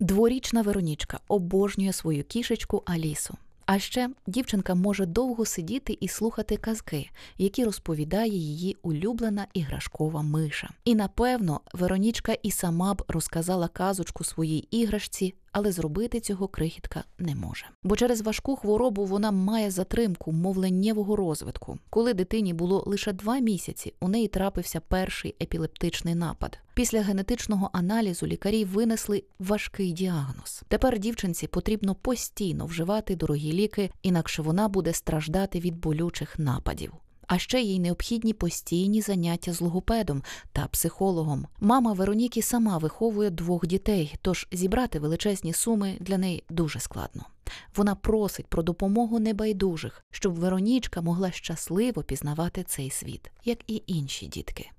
Дворічна Веронічка обожнює свою кішечку Алісу. А ще дівчинка може довго сидіти і слухати казки, які розповідає її улюблена іграшкова миша. І напевно Веронічка і сама б розказала казочку своїй іграшці але зробити цього крихітка не може. Бо через важку хворобу вона має затримку мовленнєвого розвитку. Коли дитині було лише два місяці, у неї трапився перший епілептичний напад. Після генетичного аналізу лікарі винесли важкий діагноз. Тепер дівчинці потрібно постійно вживати дорогі ліки, інакше вона буде страждати від болючих нападів а ще їй необхідні постійні заняття з логопедом та психологом. Мама Вероніки сама виховує двох дітей, тож зібрати величезні суми для неї дуже складно. Вона просить про допомогу небайдужих, щоб Веронічка могла щасливо пізнавати цей світ, як і інші дітки.